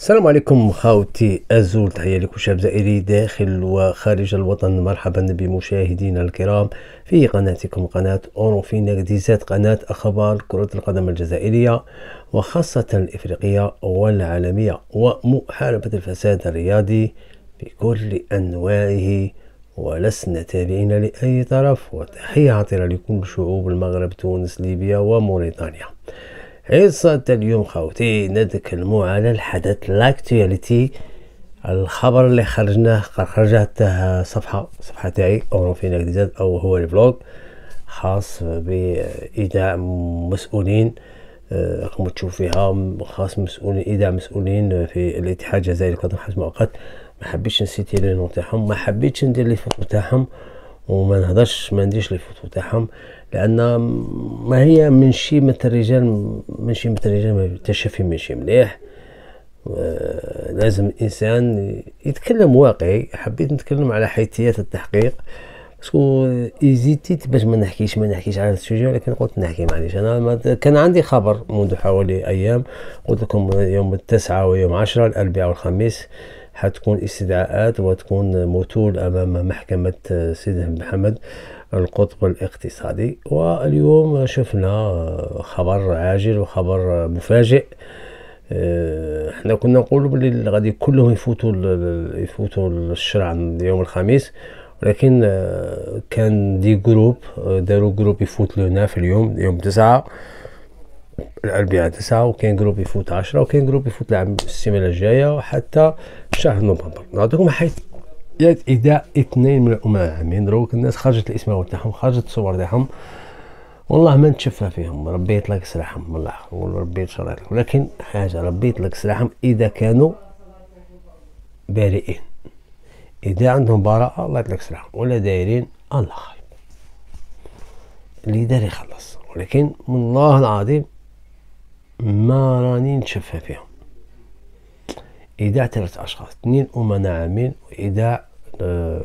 السلام عليكم خاوتي أزول تحية لكم شاب زائري داخل وخارج الوطن مرحبا بمشاهدينا الكرام في قناتكم قناة أوروفينا جديزات قناة أخبار كرة القدم الجزائرية وخاصة الإفريقية والعالمية ومحاربة الفساد الرياضي بكل أنواعه ولسنا تابعين لأي طرف وتحية عطرة لكل شعوب المغرب تونس ليبيا وموريتانيا حصة اليوم خاوتي نتكلمو على الحدث لاكتواليتي الخبر اللي خرجناه خرجت صفحة صفحة تاعي اورون فينك ديزاد او هو الفلوج خاص بإيداع مسؤولين آه، راكم تشوف فيها خاص مسؤولين إيداع مسؤولين في الاتحاد الجزائري القدم الحبس مؤقت ما حبيتش نسيتي لي نون تاعهم ما حبيتش ندير لي فوق تاعهم وما نهضرش ما عنديش لي فوتو تاعهم لان ما هي من شي مثل الرجال من شي مثل الرجال التشفي ماشي مليح آه، لازم الانسان يتكلم واقعي حبيت نتكلم على حيثيات التحقيق باسكو ايزيتيت باش ما نحكيش ما نحكيش على السوجي ولكن قلت نحكي معليش انا كان عندي خبر منذ حوالي ايام قلت لكم يوم التسعة ويوم عشرة الاربعاء والخميس حتكون استدعاءات وتكون متول أمام محكمة سيد محمد القطب الاقتصادي واليوم شفنا خبر عاجل وخبر مفاجئ آه، احنا كنا نقولوا بلي غادي كلهم يفوتوا يفوتوا الشرع يوم الخميس ولكن آه، كان دي جروب آه، داروا جروب يفوت لهنا في اليوم يوم تسعة الاربعاء تسعة وكاين جروب يفوت عشرة وكاين جروب يفوت العام السيمانة الجاية وحتى شهر نوفمبر نعطيكم حيثيات إداء اثنين من الأمم العامين دروك الناس خرجت الأسماء تاعهم خرجت الصور تاعهم والله ما نتشفى فيهم ربي يطلق سلاحهم من الاخر وربي يتشرع لك ولكن حاجه ربي يطلق سلاحهم اذا كانوا بارئين اذا عندهم براءه الله يطلق سلاحهم ولا دايرين الله خير اللي داري خلص ولكن الله العظيم ما راني نتشفى فيهم ايداع ثلاث اشخاص اثنين امناء عامين وايداع أه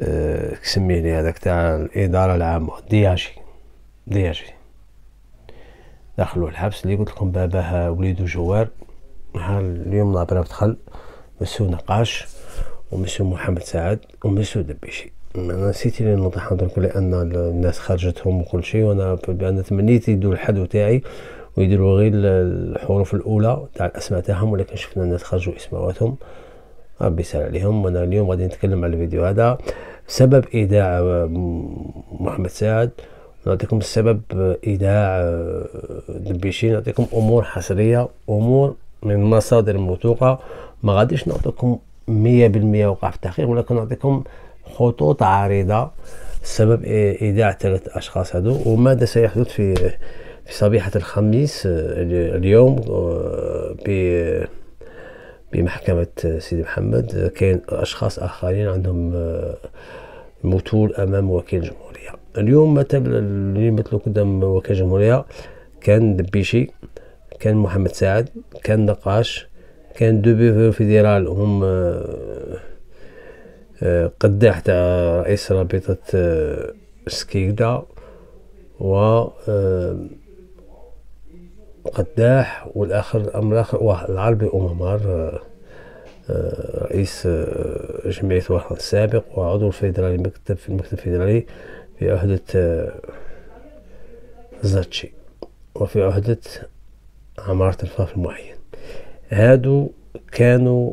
أه كسمي لي هذاك تاع الاداره العامه دياجي دياجي دخلوا الحبس اللي قلت لكم باباه وليدو جوار نهار اليوم نعبر دخل مسو نقاش ومسو محمد سعد ومسو دبيشي انا نسيت اللي نوضح درك لان الناس خرجتهم وكل شيء وانا انا تمنيت يدو الحدو تاعي ويديروا غير الحروف الاولى تاع الاسماء تاعهم ولكن شفنا الناس خرجوا اسماواتهم ربي يسهل عليهم وانا اليوم غادي نتكلم على الفيديو هذا سبب ايداع آه، محمد سعد نعطيكم السبب آه، ايداع آه، دبيشي نعطيكم امور حصريه امور من مصادر موثوقه ما غاديش نعطيكم مية بالمية وقع في التحقيق ولكن نعطيكم خطوط عريضه سبب ايداع ثلاث اشخاص هذو وماذا سيحدث في في صبيحة الخميس آه، اليوم آه، بمحكمة آه، سيدي محمد كان أشخاص آخرين عندهم مطول أمام وكيل الجمهورية اليوم مثل اللي يمثلوا قدام وكيل الجمهورية كان دبيشي كان محمد سعد كان نقاش كان دو فيديرال هم قداح تاع رئيس رابطة سكيكدا و قداح والاخر الامر الاخر العربي اومامار آه، آه، رئيس آه، جمعيه وهران السابق وعضو الفيدرالي مكتب في المكتب الفيدرالي في عهدة زاتشي وفي عهدة عمارة الفاف المعين هادو كانوا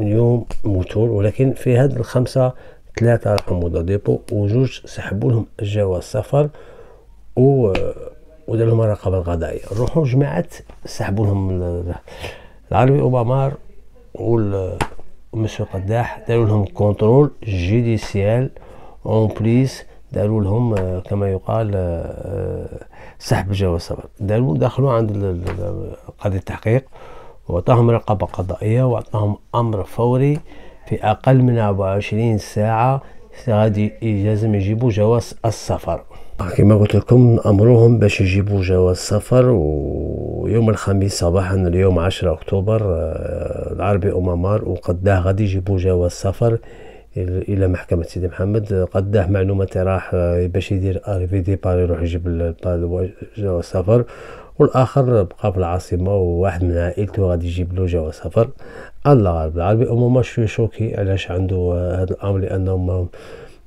يوم موتور ولكن في هاد الخمسة ثلاثة راحوا مودا ديبو وجوج سحبوا لهم جواز سفر و ودار لهم الرقابه القضائيه روحوا جماعه سحبوا لهم العربي اوبامار ومسيو قداح داروا لهم كونترول جيديسيال اون بليس داروا لهم آه، كما يقال آه، آه، سحب الجواز السفر داروا دخلوا عند قاضي التحقيق وعطاهم رقابه قضائيه وعطاهم امر فوري في اقل من 24 ساعه غادي لازم يجيبوا جواز السفر كما قلت لكم امرهم باش يجيبوا جواز سفر ويوم الخميس صباحا اليوم 10 اكتوبر آه، العربي امامار وقداه غادي يجيبوا جواز سفر الى محكمه سيدي محمد قداه معلومه راح آه، باش يدير اريفي دي بار يروح يجيب جواز سفر والاخر بقى في العاصمه وواحد من عائلته غادي يجيب له جواز سفر الله العربي امامار شوكي علاش عنده هذا آه، الامر لانهم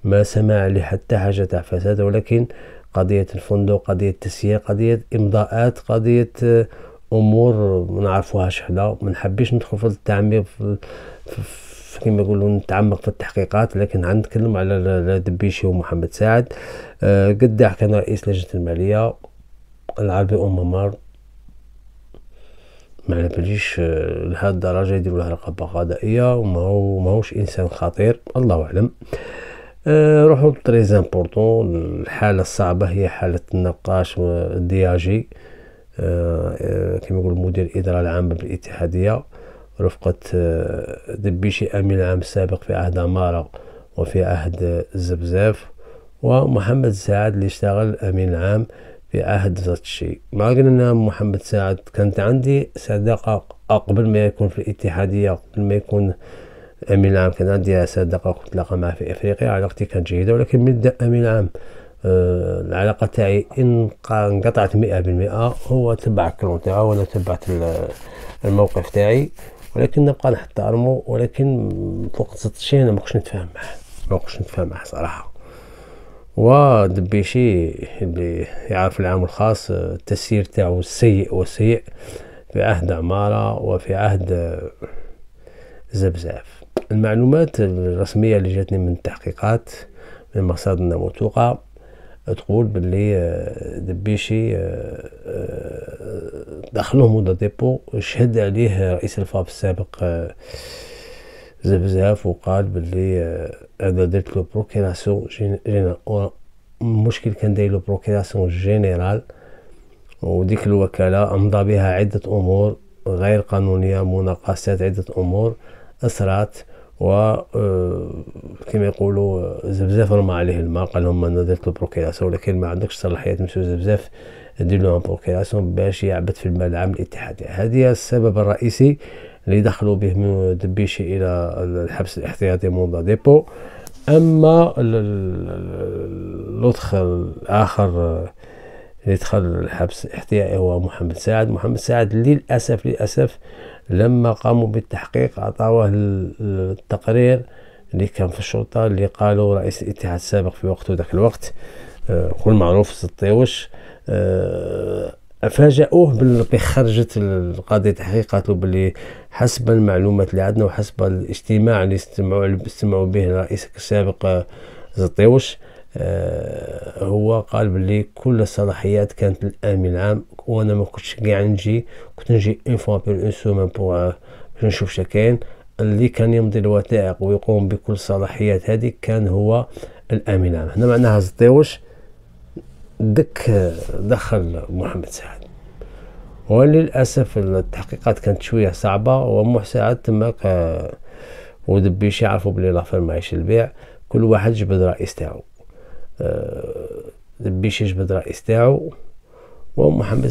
ما سمع لحتى حاجة تاع فساد ولكن قضية الفندق قضية التسيير قضية إمضاءات قضية آه، أمور ما نعرفوهاش حنا ما نحبش ندخل في التعميق في, في كما يقولون نتعمق في التحقيقات لكن غنتكلم على دبيشي ومحمد سعد أه قداح كان رئيس لجنة المالية العربي أممار ما على باليش آه، لهاد الدرجة يديروا له رقابة قضائية وما هو ماهوش إنسان خطير الله أعلم آه، روحوا تري زامبورطون الحاله الصعبه هي حاله النقاش الدياجي آه، آه، كما يقول مدير الاداره العامه بالاتحاديه رفقه دبيشي امين عام سابق في عهد عماره وفي عهد الزبزاف ومحمد سعد اللي اشتغل امين عام في عهد زاتشي مع قلنا محمد سعد كانت عندي صداقه قبل ما يكون في الاتحاديه قبل ما يكون امين العام كنعندي كنت نتلاقى معاه في افريقيا علاقتي كانت جيده ولكن من بدا امين العام آه العلاقه تاعي ان انقطعت مئة بالمئة هو تبع الكلون تاعو وانا تبعت الموقف تاعي ولكن نبقى نحترمو ولكن فوق شيء انا مكنتش نتفاهم معاه مكنتش نتفاهم معاه صراحه ودبيشي اللي يعرف العام الخاص التسيير تاعو السيء والسيء في عهد عمارة وفي عهد زبزاف المعلومات الرسمية اللي جاتني من التحقيقات من مصادرنا موثوقة تقول باللي آه، دبيشي آه، آه، دخلهم مودا ديبو شهد عليه رئيس الفاب السابق زبزاف وقال باللي هذا درت لو بروكيراسيون جينيرال المشكل كان داير لو بروكيراسيون جينيرال وديك الوكالة أمضى بها عدة أمور غير قانونية مناقصات عدة أمور أسرعت و آه، كما يقولوا زبزاف رمى عليه الماء قال لهم انا درت له بروكيراسيون ولكن ما عندكش صلاحيه تمشيو زبزاف دير له بروكيراسيون باش يعبد في الملعب العام الاتحادي هذه السبب الرئيسي اللي دخلوا به دبيشي الى الحبس الاحتياطي موندا ديبو اما اللطخ الاخر اللي دخل الحبس الاحتياطي هو محمد سعد محمد سعد للاسف للاسف لما قاموا بالتحقيق عطاوه التقرير اللي كان في الشرطة اللي قالوا رئيس الاتحاد السابق في وقته ذاك الوقت آه، كل معروف سطيوش آه، فاجأوه باللي خرجت القاضي تحقيقاته باللي حسب المعلومات اللي عندنا وحسب الاجتماع اللي استمعوا استمعوا به رئيسك السابق آه، زطيوش آه هو قال بلي كل الصلاحيات كانت للامين العام وانا ما كنتش كاع نجي كنت نجي اون فوا بير اون سومان بوغ باش نشوف شا كاين اللي كان يمضي الوثائق ويقوم بكل الصلاحيات هذه كان هو الامين العام هنا معناها زطيوش دك آه، دخل محمد سعد وللاسف التحقيقات كانت شويه صعبه ومح سعد تماك آه، ودبيش يعرفوا بلي لافير ماهيش البيع كل واحد جبد رئيس تاعو آه، بيش جبد الرئيس تاعو ومحمد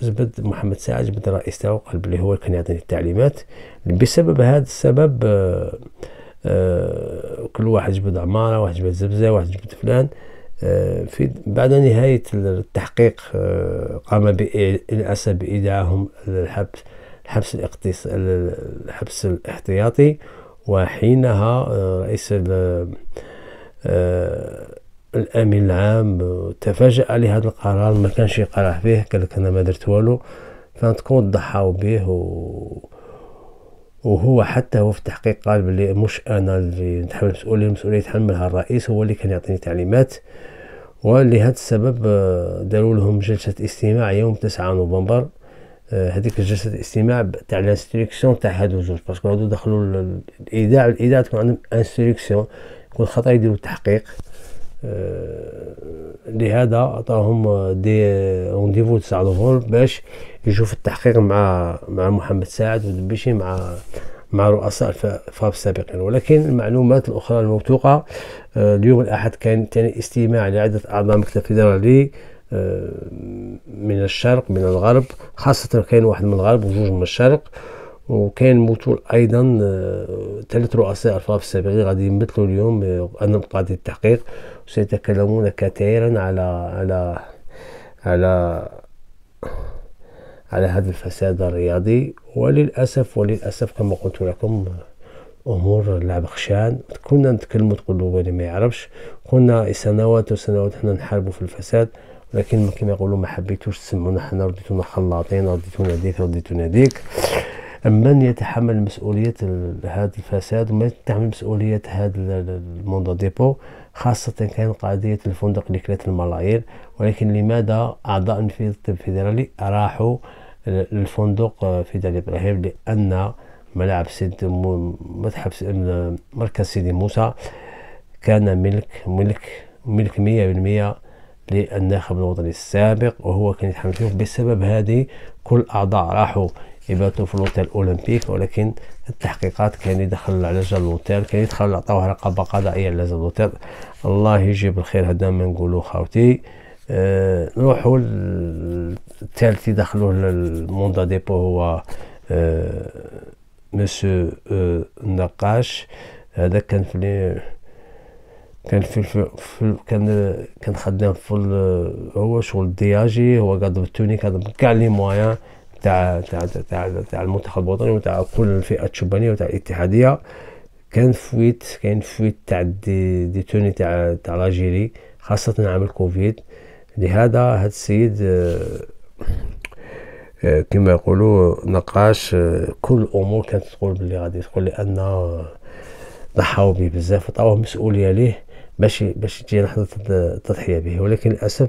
زبد محمد ساعد جبد الرئيس تاعو قال بلي هو كان يعطيني التعليمات بسبب هذا السبب آه، آه، كل واحد جبد عمارة واحد جبد زبزة واحد جبد فلان في بعد نهاية التحقيق قام الأسى بإيداعهم للحبس الحبس الاقتص... الحبس الاحتياطي وحينها رئيس الامين العام تفاجأ لهذا القرار ما كانش يقرح فيه قال لك انا ما درت والو فانتكون ضحاو به و... وهو حتى هو في التحقيق قال بلي مش انا اللي نتحمل المسؤوليه المسؤوليه يتحملها الرئيس هو اللي كان يعطيني تعليمات ولهذا السبب داروا لهم جلسه استماع يوم 9 نوفمبر آه، هذيك جلسه الاستماع تاع الانستريكسيون تاع هادو جوج باسكو هادو دخلوا الاذاعه الاذاعه تكون عندهم انستريكسيون يكون خطر يديروا التحقيق آه، لهذا عطاهم دي رونديفو تسع ظهور باش يشوف التحقيق مع مع محمد سعد ودبيشي مع مع رؤساء الفاب السابقين ولكن المعلومات الاخرى الموثوقه آه، اليوم الاحد كان ثاني استماع لعده اعضاء مكتب فيدرالي آه، من الشرق من الغرب خاصة كاين واحد من الغرب وجوج من الشرق وكان موتو ايضا ثلاث آه، رؤساء الفاف السابقين غادي يمثلوا اليوم امام آه، قاضي التحقيق وسيتكلمون كثيرا على على على على هذا الفساد الرياضي وللاسف وللاسف كما قلت لكم امور لعب خشان كنا نتكلموا تقولوا ولي ما يعرفش كنا سنوات وسنوات حنا نحاربوا في الفساد ولكن كما يقولوا ما حبيتوش تسمونا حنا رديتونا خلاطين رديتونا ديك رديتونا ديك من يتحمل مسؤولية هذا الفساد ومن يتحمل مسؤولية هذا الموندو ديبو خاصة كان قضية الفندق اللي كلات الملايير ولكن لماذا أعضاء النفيذ الفيدرالي راحوا للفندق آه، في دالي إبراهيم لأن ملعب سيد متحف مركز سيدي موسى كان ملك ملك ملك مية بالمية للناخب الوطني السابق وهو كان يتحمل فيه بسبب هذه كل أعضاء راحوا يباتوا في لوتيل اولمبيك ولكن التحقيقات كان يدخل على جال لوتيل كان يدخل عطاوه رقابه قضائيه على جال لوتيل الله يجيب الخير هذا ما نقولو خاوتي أه نروحوا الثالث دخلوه للموندا ديبو هو أه مسيو أه النقاش هذا كان في كان في, في, في كان كان خدام في هو شغل دياجي هو قادر التونيك هذا كاع لي موان تاع تاع تاع تاع المنتخب الوطني وتاع كل الفئات الشبانيه وتاع الاتحاديه كان فويت كان فويت تاع دي, دي توني تاع تاع لاجيري خاصه عام الكوفيد لهذا هذا السيد آه، آه، كما يقولوا نقاش آه، كل الامور كانت تقول بلي غادي تقول لان ضحاو به بزاف وطاوه مسؤوليه ليه باش باش تجي لحظه التضحيه به ولكن للاسف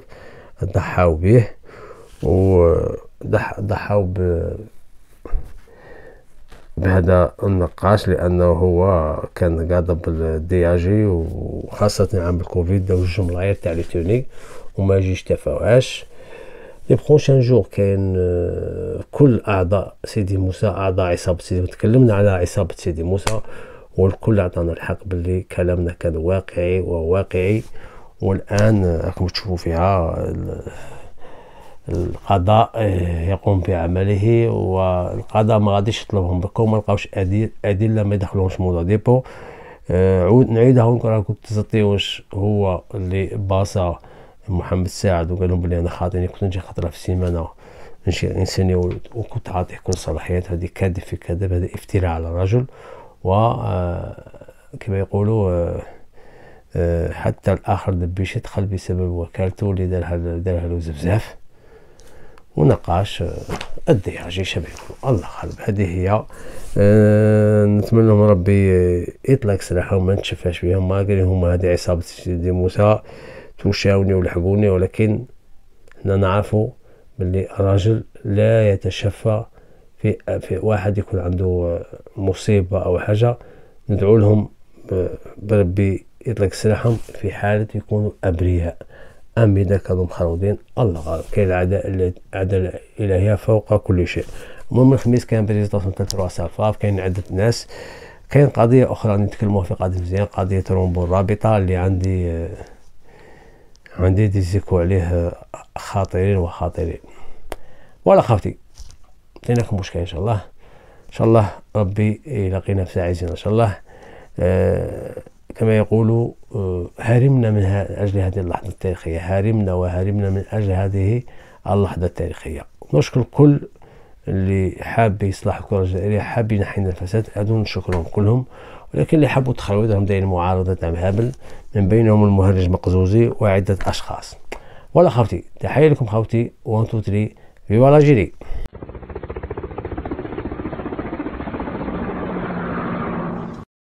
ضحاو به و ضحوا ب بهذا النقاش لانه هو كان غاضب الدي اجي وخاصه عام الكوفيد داو الجملاير تاع لي تونيك وما جيش تفاوهاش لي بروشان جور كاين آه، كل اعضاء سيدي موسى اعضاء عصابه سيدي تكلمنا على عصابه سيدي موسى والكل عطانا الحق باللي كلامنا كان واقعي وواقعي والان راكم تشوفوا فيها القضاء آه، يقوم بعمله والقضاء ما غاديش يطلبهم بكم ما لقاوش ادله ما يدخلوهمش موضوع ديبو آه، عود نعيدها ونقول راكم هو اللي باصا محمد ساعد وقال لهم بلي انا خاطيني كنت نجي خطره في السيمانه نشير انساني وكنت عاطيه كل صلاحيات هذه كذب في كذب هذا افتراء على الرجل و آه، كما يقولوا حتى الاخر دبيش يدخل بسبب وكالته اللي دارها دارها له زفزاف ونقاش آه، الضياجي شباب الله خالب هذه هي أه نتمنى لهم ربي يطلق آه، سلاحهم ما نتشفاش بهم ما قال هما هذه عصابة سيدي موسى توشاوني ولحقوني ولكن حنا نعرفوا باللي الراجل لا يتشفى في, في واحد يكون عنده آه، مصيبة أو حاجة ندعو لهم بربي يطلق سلاحهم في حالة يكونوا أبرياء أمدك ذو مخروضين الله كاين العداء العداء الإلهية فوق كل شيء المهم الخميس كان بريزيطاسيون تاع تروا سافاف كاين عدة ناس كاين قضية أخرى نتكلموها في قضية مزيان قضية رومبو الرابطة اللي عندي آه، عندي ديزيكو عليه آه، خاطرين وخاطرين ولا خافتي لكم مشكل إن شاء الله إن شاء الله ربي يلاقينا في ساعة إن شاء الله أه كما يقول آه، هرمنا من أجل هذه اللحظة التاريخية هرمنا وهرمنا من أجل هذه اللحظة التاريخية نشكر كل اللي حاب يصلح الكرة الجزائرية حاب نحينا الفساد هذو نشكرهم كلهم ولكن اللي حبوا تخلودهم داير معارضة تاع نعم هابل من بينهم المهرج مقزوزي وعدة أشخاص ولا خوتي تحية لكم خوتي وان تو في ولا لاجيري